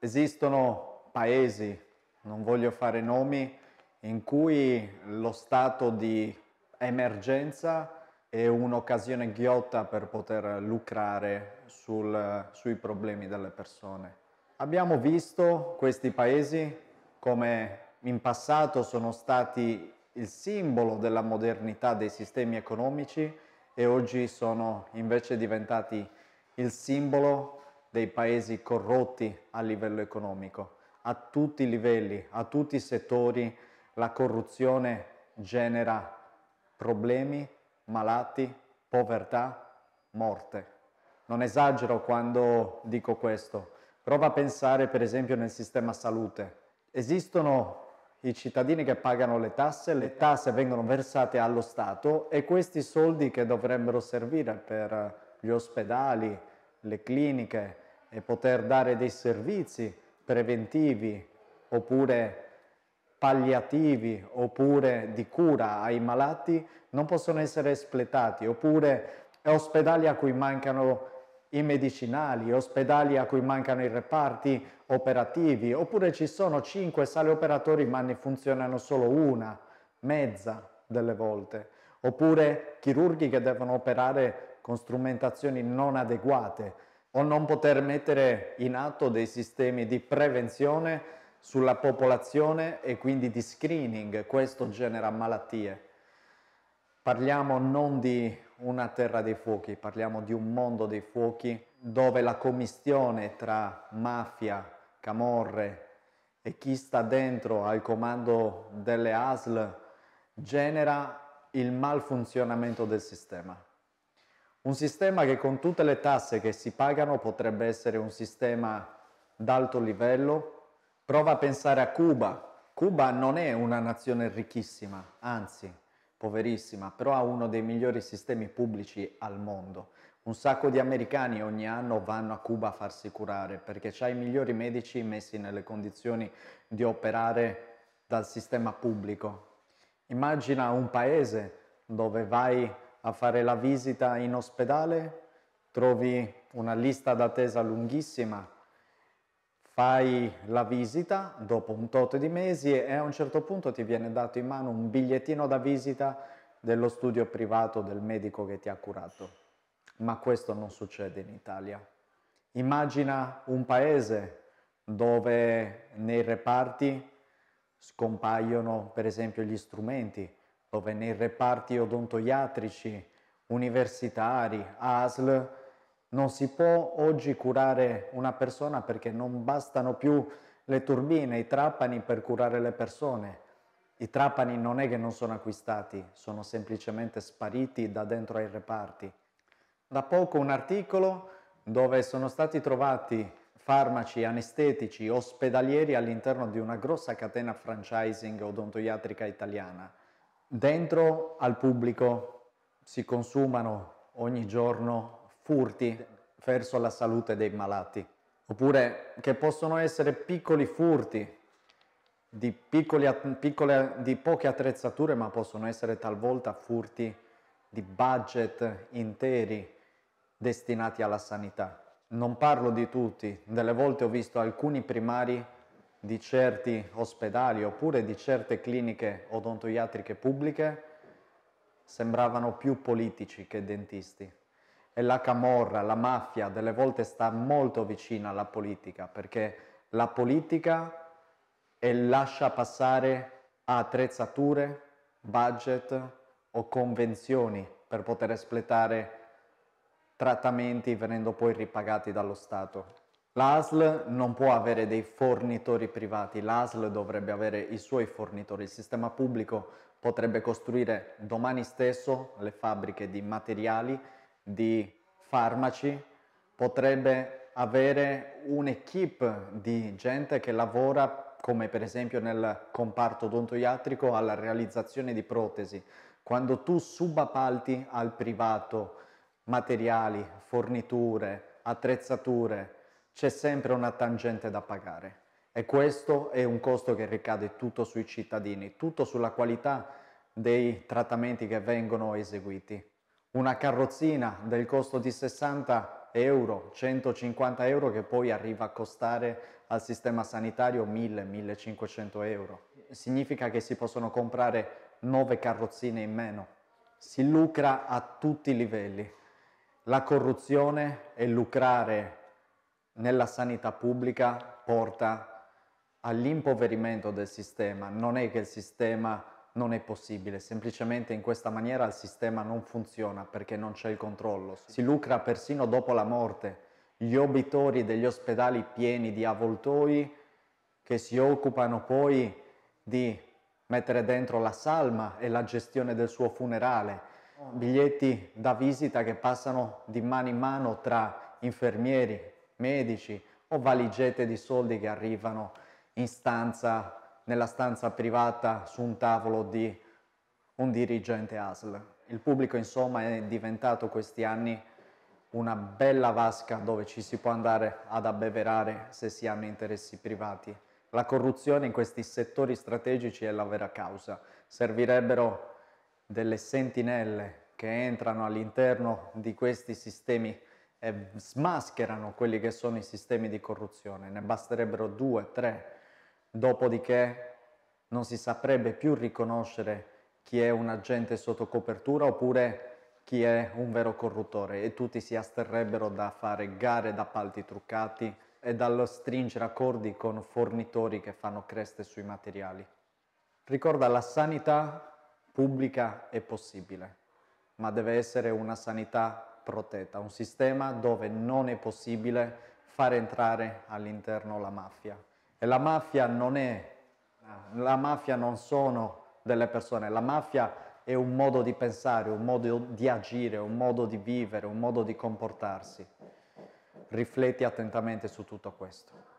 Esistono paesi, non voglio fare nomi, in cui lo stato di emergenza è un'occasione ghiotta per poter lucrare sul, sui problemi delle persone. Abbiamo visto questi paesi come in passato sono stati il simbolo della modernità dei sistemi economici e oggi sono invece diventati il simbolo dei paesi corrotti a livello economico. A tutti i livelli, a tutti i settori, la corruzione genera problemi, malati, povertà, morte. Non esagero quando dico questo. Prova a pensare per esempio nel sistema salute. Esistono i cittadini che pagano le tasse, le tasse vengono versate allo Stato e questi soldi che dovrebbero servire per gli ospedali, le cliniche e poter dare dei servizi preventivi oppure palliativi oppure di cura ai malati non possono essere espletati, oppure ospedali a cui mancano i medicinali, ospedali a cui mancano i reparti operativi, oppure ci sono cinque sale operatori ma ne funzionano solo una, mezza delle volte, oppure chirurghi che devono operare con strumentazioni non adeguate o non poter mettere in atto dei sistemi di prevenzione sulla popolazione e quindi di screening, questo genera malattie. Parliamo non di una terra dei fuochi, parliamo di un mondo dei fuochi dove la commistione tra mafia, camorre e chi sta dentro al comando delle ASL genera il malfunzionamento del sistema. Un sistema che con tutte le tasse che si pagano potrebbe essere un sistema d'alto livello. Prova a pensare a Cuba. Cuba non è una nazione ricchissima, anzi poverissima, però ha uno dei migliori sistemi pubblici al mondo. Un sacco di americani ogni anno vanno a Cuba a farsi curare perché c'ha i migliori medici messi nelle condizioni di operare dal sistema pubblico. Immagina un paese dove vai a fare la visita in ospedale, trovi una lista d'attesa lunghissima, fai la visita dopo un tot di mesi e a un certo punto ti viene dato in mano un bigliettino da visita dello studio privato del medico che ti ha curato. Ma questo non succede in Italia. Immagina un paese dove nei reparti scompaiono per esempio gli strumenti, dove nei reparti odontoiatrici, universitari, ASL, non si può oggi curare una persona perché non bastano più le turbine, i trapani per curare le persone. I trapani non è che non sono acquistati, sono semplicemente spariti da dentro ai reparti. Da poco un articolo dove sono stati trovati farmaci anestetici ospedalieri all'interno di una grossa catena franchising odontoiatrica italiana. Dentro al pubblico si consumano ogni giorno furti verso la salute dei malati, oppure che possono essere piccoli furti di, piccoli, piccole, di poche attrezzature, ma possono essere talvolta furti di budget interi destinati alla sanità. Non parlo di tutti, delle volte ho visto alcuni primari di certi ospedali oppure di certe cliniche odontoiatriche pubbliche sembravano più politici che dentisti. E la camorra, la mafia, delle volte sta molto vicina alla politica, perché la politica e lascia passare a attrezzature, budget o convenzioni per poter espletare trattamenti venendo poi ripagati dallo Stato. L'ASL non può avere dei fornitori privati, l'ASL dovrebbe avere i suoi fornitori, il sistema pubblico potrebbe costruire domani stesso le fabbriche di materiali, di farmaci, potrebbe avere un'equipe di gente che lavora come per esempio nel comparto odontoiatrico alla realizzazione di protesi. Quando tu subappalti al privato materiali, forniture, attrezzature, c'è sempre una tangente da pagare e questo è un costo che ricade tutto sui cittadini, tutto sulla qualità dei trattamenti che vengono eseguiti. Una carrozzina del costo di 60 euro, 150 euro che poi arriva a costare al sistema sanitario 1000-1500 euro. Significa che si possono comprare 9 carrozzine in meno. Si lucra a tutti i livelli. La corruzione è lucrare nella sanità pubblica porta all'impoverimento del sistema. Non è che il sistema non è possibile, semplicemente in questa maniera il sistema non funziona perché non c'è il controllo. Si lucra persino dopo la morte. Gli obitori degli ospedali pieni di avvoltoi che si occupano poi di mettere dentro la salma e la gestione del suo funerale. Oh Biglietti da visita che passano di mano in mano tra infermieri, medici o valigette di soldi che arrivano in stanza, nella stanza privata su un tavolo di un dirigente ASL. Il pubblico insomma è diventato questi anni una bella vasca dove ci si può andare ad abbeverare se si hanno interessi privati. La corruzione in questi settori strategici è la vera causa. Servirebbero delle sentinelle che entrano all'interno di questi sistemi e smascherano quelli che sono i sistemi di corruzione, ne basterebbero due, tre, dopodiché non si saprebbe più riconoscere chi è un agente sotto copertura oppure chi è un vero corruttore e tutti si asterrebbero da fare gare d'appalti truccati e dallo stringere accordi con fornitori che fanno creste sui materiali. Ricorda, la sanità pubblica è possibile, ma deve essere una sanità protetta, un sistema dove non è possibile far entrare all'interno la mafia. E la mafia non è, la mafia non sono delle persone, la mafia è un modo di pensare, un modo di agire, un modo di vivere, un modo di comportarsi. Rifletti attentamente su tutto questo.